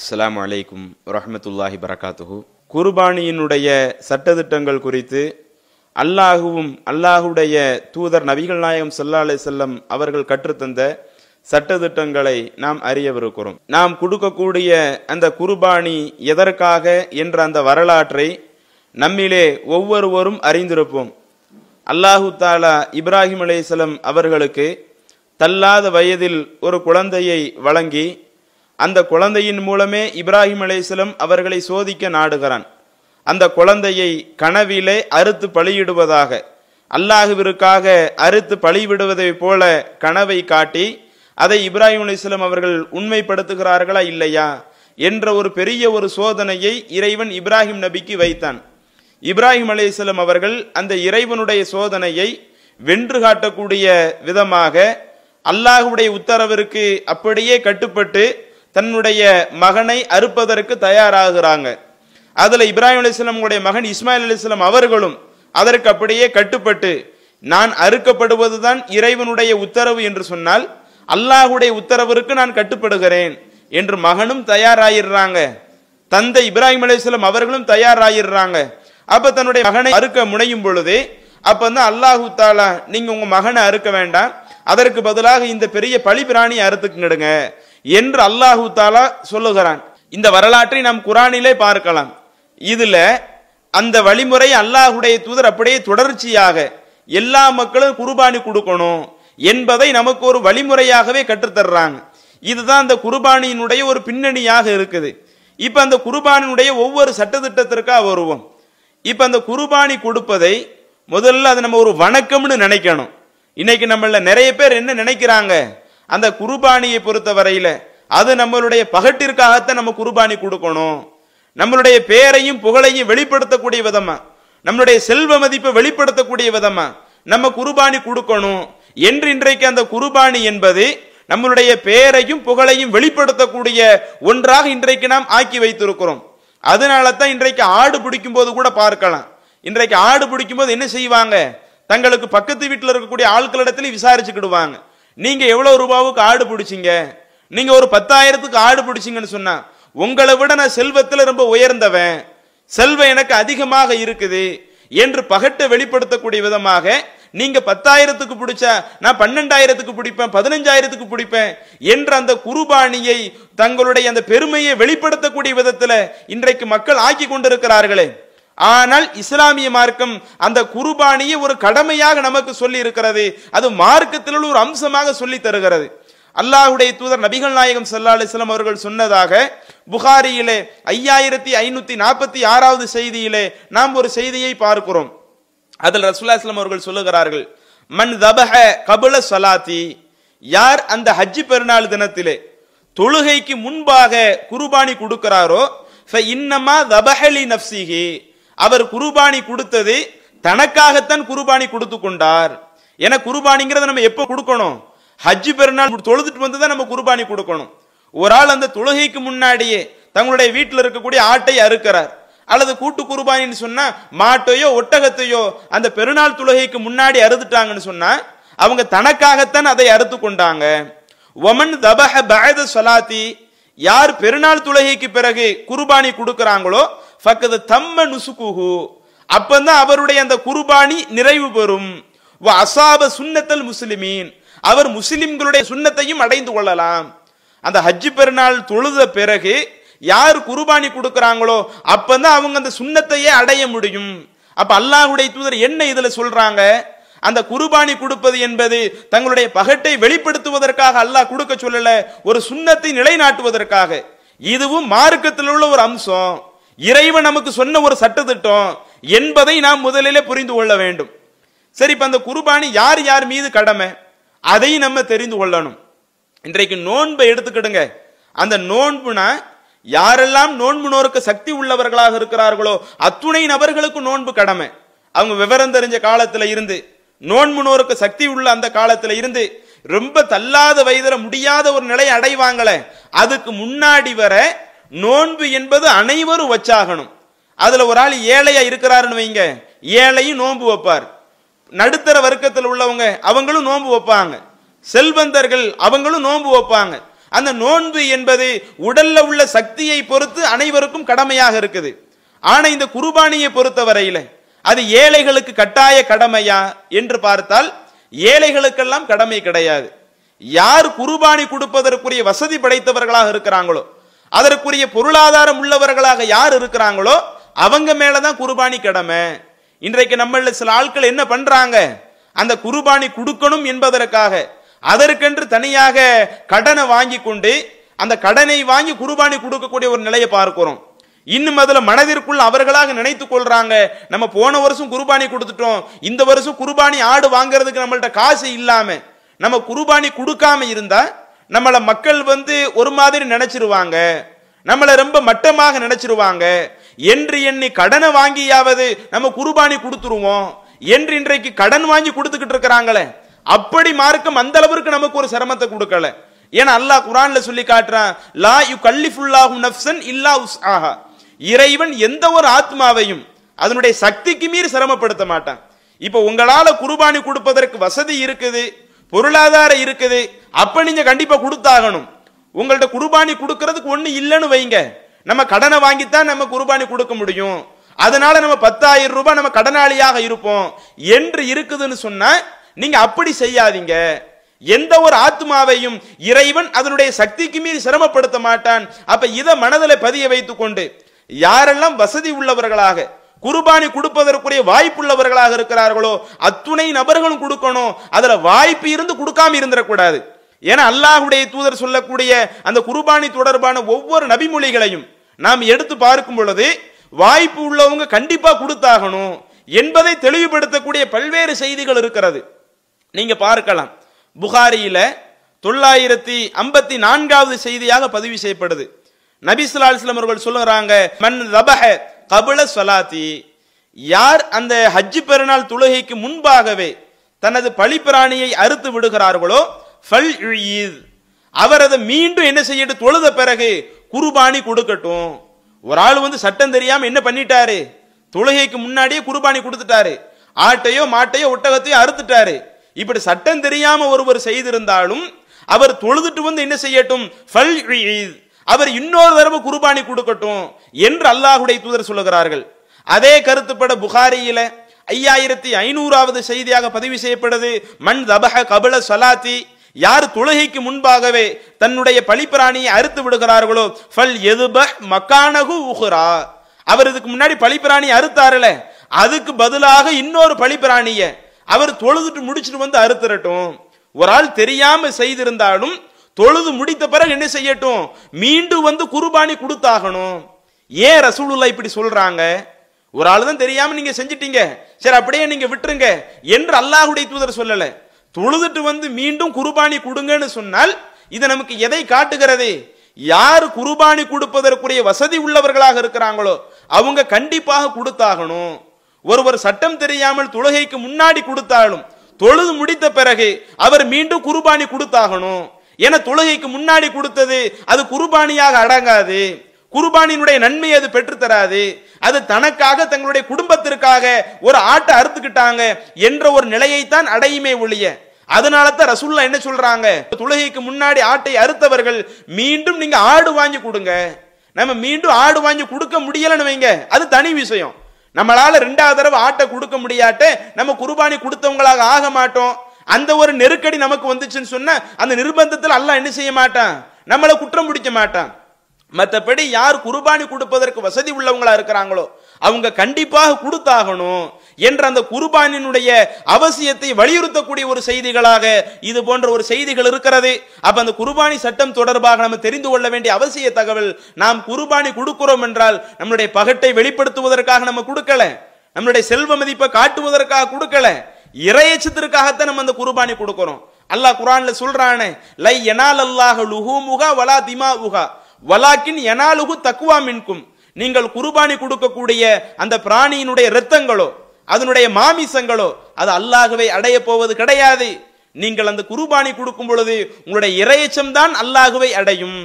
அஸ்லாம் வலைக்கும் வரமத்துல்லாஹி பரகாத்துஹு குர்பானியினுடைய சட்டத்திட்டங்கள் குறித்து அல்லாஹுவும் அல்லாஹுடைய தூதர் நபிகள் நாயகம் சல்லா அலை செல்லம் அவர்கள் கற்றுத்தந்த சட்டத்திட்டங்களை நாம் அறியவிருக்கிறோம் நாம் கொடுக்கக்கூடிய அந்த குர்பானி எதற்காக என்ற அந்த வரலாற்றை நம்மிலே ஒவ்வொருவரும் அறிந்திருப்போம் அல்லாஹு தாலா இப்ராஹிம் அலேசலம் அவர்களுக்கு தள்ளாத வயதில் ஒரு குழந்தையை வழங்கி அந்த குழந்தையின் மூலமே இப்ராஹிம் அலேசலம் அவர்களை சோதிக்க நாடுகிறான் அந்த குழந்தையை கனவிலே அறுத்து பழியிடுவதாக அல்லாஹுவிற்காக அறுத்து பழிவிடுவதைப் போல கனவை காட்டி அதை இப்ராஹிம் அலிஸ்லம் அவர்கள் உண்மைப்படுத்துகிறார்களா இல்லையா என்ற ஒரு பெரிய ஒரு சோதனையை இறைவன் இப்ராஹிம் நபிக்கு வைத்தான் இப்ராஹிம் அலிஸ்லம் அவர்கள் அந்த இறைவனுடைய சோதனையை வென்று காட்டக்கூடிய விதமாக அல்லாஹுடைய உத்தரவிற்கு அப்படியே கட்டுப்பட்டு தன்னுடைய மகனை அறுப்பதற்கு தயாராகிறாங்க அதில் இப்ராஹிம் அலிஸ்லாமுடைய மகன் இஸ்மாயில் அலிஸ்லாம் அவர்களும் அதற்கு அப்படியே கட்டுப்பட்டு நான் அறுக்கப்படுவதுதான் இறைவனுடைய உத்தரவு என்று சொன்னால் அல்லாஹுடைய உத்தரவிற்கு நான் கட்டுப்படுகிறேன் என்று மகனும் தயாராகிடுறாங்க தந்தை இப்ராஹிம் அலிஸ்லாம் அவர்களும் தயாராகிடுறாங்க அப்ப தன்னுடைய மகனை அறுக்க முனையும் பொழுது அப்ப வந்து அல்லாஹு தாலா நீங்க உங்க மகனை அறுக்க வேண்டாம் அதற்கு பதிலாக இந்த பெரிய பழி பிராணியை அறுத்துக்கிடுங்க என்று அல்லாஹு தாலா சொல்லுகிறான் இந்த வரலாற்றை நாம் குரானிலே பார்க்கலாம் இதுல அந்த வழிமுறை அல்லாஹுடைய தூதர் அப்படியே தொடர்ச்சியாக எல்லா மக்களும் குருபானி கொடுக்கணும் என்பதை நமக்கு ஒரு வழிமுறையாகவே கற்றுத்தர்றாங்க இதுதான் அந்த குருபானியினுடைய ஒரு பின்னணியாக இருக்குது இப்போ அந்த குருபானியினுடைய ஒவ்வொரு சட்டத்திட்டத்திற்காக வருவோம் இப்போ அந்த குருபானி கொடுப்பதை முதல்ல அது நம்ம ஒரு வணக்கம்னு நினைக்கணும் இன்னைக்கு நம்மள நிறைய பேர் என்ன நினைக்கிறாங்க அந்த குருபாணியை பொறுத்த வரையில அது நம்மளுடைய பகட்டிற்காகத்தான் நம்ம குருபாணி கொடுக்கணும் நம்மளுடைய பேரையும் புகழையும் வெளிப்படுத்தக்கூடிய விதமா நம்மளுடைய செல்வ மதிப்பை வெளிப்படுத்தக்கூடிய விதமா நம்ம குருபாணி கொடுக்கணும் என்று இன்றைக்கு அந்த குருபாணி என்பது நம்மளுடைய பேரையும் புகழையும் வெளிப்படுத்தக்கூடிய ஒன்றாக இன்றைக்கு நாம் ஆக்கி வைத்திருக்கிறோம் அதனால தான் இன்றைக்கு ஆடு பிடிக்கும் போது கூட பார்க்கலாம் இன்றைக்கு ஆடு பிடிக்கும் போது என்ன செய்வாங்க தங்களுக்கு பக்கத்து வீட்டில் இருக்கக்கூடிய ஆட்களிடத்துல விசாரிச்சுக்கிடுவாங்க நீங்கள் எவ்வளோ ரூபாவுக்கு ஆடு பிடிச்சிங்க நீங்கள் ஒரு பத்தாயிரத்துக்கு ஆடு பிடிச்சிங்கன்னு சொன்னால் உங்களை விட நான் செல்வத்தில் ரொம்ப உயர்ந்தவன் செல்வம் எனக்கு அதிகமாக இருக்குது என்று பகட்டை வெளிப்படுத்தக்கூடிய விதமாக நீங்க பத்தாயிரத்துக்கு பிடிச்சா நான் பன்னெண்டாயிரத்துக்கு பிடிப்பேன் பதினஞ்சாயிரத்துக்கு பிடிப்பேன் என்ற அந்த குருபாணியை தங்களுடைய அந்த பெருமையை வெளிப்படுத்தக்கூடிய விதத்தில் இன்றைக்கு மக்கள் ஆக்கி கொண்டிருக்கிறார்களே ஆனால் இஸ்லாமிய மார்க்கம் அந்த குருபானியை ஒரு கடமையாக நமக்கு சொல்லி இருக்கிறது அது மார்க்கத்தில் ஒரு அம்சமாக சொல்லி தருகிறது அல்லாஹுடைய தூதர் நபிகள் நாயகம் சல்லா அலிஸ்லாம் அவர்கள் சொன்னதாக புகாரியிலே ஐயாயிரத்தி ஐநூத்தி நாற்பத்தி ஆறாவது செய்தியிலே நாம் ஒரு செய்தியை பார்க்கிறோம் அதில் ரசுல்லா இஸ்லாம் அவர்கள் சொல்லுகிறார்கள் மண் தபஹ கபுல சலாத்தி யார் அந்த ஹஜ்ஜி பெருநாள் தினத்திலே தொழுகைக்கு முன்பாக குருபானி கொடுக்கிறாரோ இன்னமா தபஹலி நப்சிகி அவர் குருபாணி கொடுத்தது தனக்காகத்தான் குருபாணி கொடுத்து கொண்டார் ஏன்னா குருபானிங்கிறத நம்ம எப்போ கொடுக்கணும் ஹஜ் பெருநாள் தொழுதுட்டு வந்து தான் நம்ம குருபாணி கொடுக்கணும் ஒரு ஆள் அந்த தொழுகைக்கு முன்னாடியே தங்களுடைய வீட்டில் இருக்கக்கூடிய ஆட்டை அறுக்கிறார் அல்லது கூட்டு குருபானின்னு சொன்னா மாட்டையோ ஒட்டகத்தையோ அந்த பெருநாள் தொழுகைக்கு முன்னாடி அறுத்துட்டாங்கன்னு சொன்னா அவங்க தனக்காகத்தான் அதை அறுத்து கொண்டாங்க ஒமன் தபஹ பகத சலாத்தி யார் பெருநாள் தொழுகைக்கு பிறகு குருபானி கொடுக்கிறாங்களோ ஃபக்கது தம்ம நுசுக்குஹு அப்பந்தான் அவருடைய அந்த குருபாணி நிறைவு பெறும் அசாப சுன்னத்தல் முஸ்லிமீன் அவர் முஸ்லிம்களுடைய சுண்ணத்தையும் அடைந்து கொள்ளலாம் அந்த ஹஜ்ஜி பெருநாள் தொழுத பிறகு யார் குருபாணி கொடுக்குறாங்களோ அப்பந்தான் அவங்க அந்த சுண்ணத்தையே அடைய முடியும் அப்ப அல்லாஹுடைய தூதர் என்ன இதுல சொல்றாங்க அந்த குருபானி கொடுப்பது என்பது தங்களுடைய பகட்டை வெளிப்படுத்துவதற்காக அல்லாஹ் கொடுக்க சொல்லல ஒரு சுண்ணத்தை நிலைநாட்டுவதற்காக இதுவும் மார்க்கத்தில் உள்ள ஒரு அம்சம் இறைவன் நமக்கு சொன்ன ஒரு சட்டத்திட்டம் என்பதை நாம் முதலிலே புரிந்து கொள்ள வேண்டும் சரி இப்போ அந்த குருபானி யார் யார் மீது கடமை அதை நம்ம தெரிந்து கொள்ளணும் இன்றைக்கு நோன்பை எடுத்துக்கிடுங்க அந்த நோன்புனா யாரெல்லாம் நோன்பு நோருக்கு சக்தி உள்ளவர்களாக இருக்கிறார்களோ அத்துணை நபர்களுக்கு நோன்பு கடமை அவங்க விவரம் தெரிஞ்ச காலத்தில் இருந்து நோன்பு நோருக்கு சக்தி உள்ள அந்த காலத்தில் இருந்து ரொம்ப தள்ளாத வயதில் முடியாத ஒரு நிலை அடைவாங்களே அதுக்கு முன்னாடி வர நோன்பு என்பது அனைவரும் வச்சாகணும் அதுல ஒரு ஆள் ஏழையா இருக்கிறாருன்னு வைங்க ஏழையும் நோன்பு வைப்பார் நடுத்தர வர்க்கத்தில் உள்ளவங்க அவங்களும் நோன்பு வைப்பாங்க செல்வந்தர்கள் அவங்களும் நோன்பு வைப்பாங்க அந்த நோன்பு என்பது உடல்ல உள்ள சக்தியை பொறுத்து அனைவருக்கும் கடமையாக இருக்குது ஆனா இந்த குருபானியை பொறுத்த வரையில அது ஏழைகளுக்கு கட்டாய கடமையா என்று பார்த்தால் ஏழைகளுக்கெல்லாம் கடமை கிடையாது யார் குருபானி கொடுப்பதற்குரிய வசதி படைத்தவர்களாக இருக்கிறாங்களோ அதற்குரிய பொருளாதாரம் உள்ளவர்களாக யார் இருக்கிறாங்களோ அவங்க மேலதான் குருபாணி கடமை இன்றைக்கு நம்மள சில ஆட்கள் என்ன பண்றாங்க அந்த குருபாணி கொடுக்கணும் என்பதற்காக அதற்கென்று தனியாக கடனை வாங்கி கொண்டு அந்த கடனை வாங்கி குருபாணி கொடுக்கக்கூடிய ஒரு நிலையை பார்க்கிறோம் இன்னும் அதுல மனதிற்குள் அவர்களாக நினைத்து கொள்றாங்க நம்ம போன வருஷம் குருபாணி கொடுத்துட்டோம் இந்த வருஷம் குருபாணி ஆடு வாங்குறதுக்கு நம்மள்ட்ட காசு இல்லாம நம்ம குருபானி கொடுக்காம இருந்தா நம்மளை மக்கள் வந்து ஒரு மாதிரி நினைச்சிருவாங்க நம்மளை ரொம்ப மட்டமாக நினைச்சிருவாங்க என்று எண்ணி கடனை வாங்கியாவது நம்ம குருபானி கொடுத்துருவோம் என்று இன்றைக்கு கடன் வாங்கி கொடுத்துக்கிட்டு இருக்கிறாங்களே அப்படி மார்க்கம் அந்த அளவுக்கு நமக்கு ஒரு சிரமத்தை கொடுக்கல ஏன்னா அல்லாஹ் குரான்ல சொல்லி காட்டுறான் லா யு கல்லிஃபுல்லாஹு நஃப்சன் இல்லா உஸ் ஆஹா இறைவன் எந்த ஒரு ஆத்மாவையும் அதனுடைய சக்திக்கு மீறி சிரமப்படுத்த மாட்டான் இப்போ உங்களால குருபானி கொடுப்பதற்கு வசதி இருக்குது பொருளாதாரம் இருக்குது அப்ப நீங்க கண்டிப்பா கொடுத்தாகணும் உங்கள்ட்ட குருபானி கொடுக்கறதுக்கு ஒண்ணு இல்லைன்னு வைங்க நம்ம கடனை வாங்கித்தான் நம்ம குருபானி கொடுக்க முடியும் அதனால நம்ம பத்தாயிரம் ரூபாய் நம்ம கடனாளியாக இருப்போம் என்று இருக்குதுன்னு சொன்னா நீங்க அப்படி செய்யாதீங்க எந்த ஒரு ஆத்மாவையும் இறைவன் அதனுடைய சக்திக்கு மீறி சிரமப்படுத்த மாட்டான் அப்ப இதை மனதில் பதிய வைத்துக்கொண்டு யாரெல்லாம் வசதி உள்ளவர்களாக குருபானி கொடுப்பதற்குரிய வாய்ப்புள்ளவர்களாக இருக்கிறார்களோ அத்துணை நபர்களும் கொடுக்கணும் அதுல வாய்ப்பு இருந்து கொடுக்காம இருந்துடக்கூடாது ஏன்னா அல்லாஹுடைய தூதர் சொல்லக்கூடிய அந்த குருபானி தொடர்பான ஒவ்வொரு நபிமொழிகளையும் நாம் எடுத்து பார்க்கும் பொழுது வாய்ப்பு உள்ளவங்க கண்டிப்பா கொடுத்தாகணும் என்பதை தெளிவுபடுத்தக்கூடிய பல்வேறு செய்திகள் இருக்கிறது நீங்க பார்க்கலாம் புகாரியில தொள்ளாயிரத்தி ஐம்பத்தி நான்காவது செய்தியாக பதிவு செய்யப்படுது நபிசுல்லா அவர்கள் சொல்லுறாங்க மன் ரபஹ கபில சொலாத்தி யார் அந்த ஹஜ்ஜி பெருநாள் தொழுகைக்கு முன்பாகவே தனது பழிப்பிராணியை அறுத்து விடுகிறார்களோ ஃபல் அவர் அதை மீண்டும் என்ன செய்யட்டும் தொழுத பிறகு குருபாணி கொடுக்கட்டும் ஒரு ஆள் வந்து சட்டம் தெரியாம என்ன பண்ணிட்டாரு தொழுகைக்கு முன்னாடியே குருபாணி கொடுத்துட்டாரு ஆட்டையோ மாட்டையோ ஒட்டகத்தையோ அறுத்துட்டாரு இப்படி சட்டம் தெரியாம ஒருவர் செய்திருந்தாலும் அவர் தொழுதுட்டு வந்து என்ன செய்யட்டும் ஃபல் ஈத் அவர் இன்னொரு தடவை குருபானி கொடுக்கட்டும் என்று அல்லாஹுடைய தூதர் சொல்லுகிறார்கள் அதே கருத்துப்பட புகாரியில ஐயாயிரத்தி ஐநூறாவது செய்தியாக பதிவு செய்யப்படுது மண் தபஹ கபல சலாத்தி யார் தொழுகைக்கு முன்பாகவே தன்னுடைய பழிப்பிராணியை அறுத்து விடுகிறார்களோ ஃபல் எதுப மக்கானகு உகுரா அவர் இதுக்கு முன்னாடி பழிப்பிராணி அறுத்தாருல அதுக்கு பதிலாக இன்னொரு பழிப்பிராணிய அவர் தொழுதுட்டு முடிச்சுட்டு வந்து அறுத்துறட்டும் ஒரு ஆள் தெரியாம செய்திருந்தாலும் தொழுது முடித்த பிறகு என்ன செய்யட்டும் மீண்டும் வந்து குருபானி கொடுத்தாகணும் ஏன் ரசூலுல்லா இப்படி சொல்றாங்க ஒரு ஆள் தான் தெரியாம நீங்க செஞ்சிட்டீங்க சரி அப்படியே நீங்க விட்டுருங்க என்று அல்லாஹுடைய தூதர் சொல்லல தொழுதுட்டு வந்து மீண்டும் குருபானி கொடுங்கன்னு சொன்னால் இது நமக்கு எதை காட்டுகிறது யார் குருபானி கொடுப்பதற்குரிய வசதி உள்ளவர்களாக இருக்கிறாங்களோ அவங்க கண்டிப்பாக கொடுத்தாகணும் ஒருவர் சட்டம் தெரியாமல் தொழுகைக்கு முன்னாடி கொடுத்தாலும் தொழுது முடித்த பிறகு அவர் மீண்டும் குருபானி கொடுத்தாகணும் ஏன்னா தொழுகைக்கு முன்னாடி கொடுத்தது அது குருபானியாக அடங்காது குருபானியினுடைய நன்மையை அது பெற்றுத்தராது அது தனக்காக தங்களுடைய குடும்பத்திற்காக ஒரு ஆட்டை அறுத்துக்கிட்டாங்க என்ற ஒரு நிலையைத்தான் அடையுமே ஒழிய அதனால தான் ரசுல்லா என்ன சொல்றாங்க தொழுகைக்கு முன்னாடி ஆட்டை அறுத்தவர்கள் மீண்டும் நீங்க ஆடு வாங்கி கொடுங்க நம்ம மீண்டும் ஆடு வாங்கி கொடுக்க முடியலன்னு வைங்க அது தனி விஷயம் நம்மளால ரெண்டாவது தடவை ஆட்டை கொடுக்க முடியாட்ட நம்ம குருபானி கொடுத்தவங்களாக ஆக மாட்டோம் அந்த ஒரு நெருக்கடி நமக்கு வந்துச்சுன்னு சொன்ன அந்த நிர்பந்தத்தில் அல்ல என்ன செய்ய மாட்டான் நம்மளை குற்றம் பிடிக்க மாட்டான் மற்றபடி யார் குருபானி கொடுப்பதற்கு வசதி உள்ளவங்களா இருக்கிறாங்களோ அவங்க கண்டிப்பாக கொடுத்தாகணும் என்ற அந்த குருபானினுடைய அவசியத்தை வலியுறுத்தக்கூடிய ஒரு செய்திகளாக இது போன்ற ஒரு செய்திகள் இருக்கிறது அப்ப அந்த குருபானி சட்டம் தொடர்பாக நம்ம தெரிந்து கொள்ள வேண்டிய அவசிய தகவல் நாம் குருபானி கொடுக்கிறோம் என்றால் நம்மளுடைய பகட்டை வெளிப்படுத்துவதற்காக நம்ம கொடுக்கல நம்மளுடைய செல்வ மதிப்பை காட்டுவதற்காக கொடுக்கல இறையச்சத்திற்காகத்தான் நம்ம அந்த குர்பானி கொடுக்கிறோம் அல்லாஹ் குரான்ல சொல்றானே லை எனால் அல்லாஹ் லுஹூமுகா வலா திமா உகா வலாக்கின் எனாலுகு தக்குவா மின்கும் நீங்கள் குர்பானி கொடுக்கக்கூடிய அந்த பிராணியினுடைய இரத்தங்களோ அதனுடைய மாமிசங்களோ அது அல்லாகவே அடைய போவது கிடையாது நீங்கள் அந்த குருபானி கொடுக்கும் பொழுது உங்களுடைய இறையச்சம் தான் அல்லாகவே அடையும்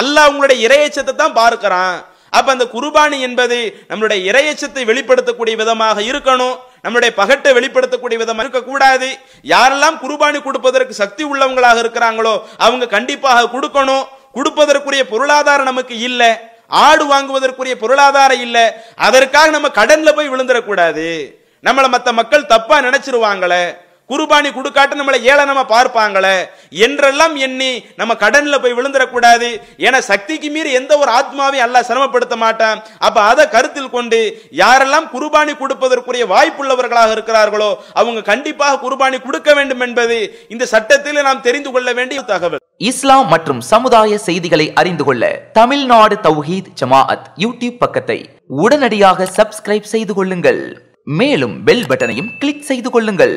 அல்லாஹ் உங்களுடைய இறையச்சத்தை தான் பார்க்கிறான் அப்ப அந்த குருபானி என்பது நம்மளுடைய இறையச்சத்தை வெளிப்படுத்தக்கூடிய விதமாக இருக்கணும் நம்முடைய பகட்டை வெளிப்படுத்தக்கூடிய விதமாக இருக்கக்கூடாது யாரெல்லாம் குருபானி கொடுப்பதற்கு சக்தி உள்ளவங்களாக இருக்கிறாங்களோ அவங்க கண்டிப்பாக கொடுக்கணும் கொடுப்பதற்குரிய பொருளாதாரம் நமக்கு இல்லை ஆடு வாங்குவதற்குரிய பொருளாதாரம் இல்லை அதற்காக நம்ம கடன்ல போய் விழுந்துடக்கூடாது நம்மளை மற்ற மக்கள் தப்பா நினைச்சிருவாங்களே குருபானி கொடுக்காட்டு நம்மளை ஏளனமா பார்ப்பாங்களே என்றெல்லாம் எண்ணி நம்ம கடனில் போய் விழுந்துடக்கூடாது ஏன்னா சக்திக்கு மீறி எந்த ஒரு ஆத்மாவையும் அல்ல சிரமப்படுத்த மாட்டேன் அப்ப அதை கருத்தில் கொண்டு யாரெல்லாம் குருபானி கொடுப்பதற்குரிய வாய்ப்புள்ளவர்களாக இருக்கிறார்களோ அவங்க கண்டிப்பாக குருபானி கொடுக்க வேண்டும் என்பது இந்த சட்டத்தில் நாம் தெரிந்து கொள்ள வேண்டிய தகவல் இஸ்லாம் மற்றும் சமுதாய செய்திகளை அறிந்து கொள்ள தமிழ்நாடு தௌஹீத் ஜமாஅத் யூடியூப் பக்கத்தை உடனடியாக சப்ஸ்கிரைப் செய்து கொள்ளுங்கள் மேலும் பெல் பட்டனையும் கிளிக் செய்து கொள்ளுங்கள்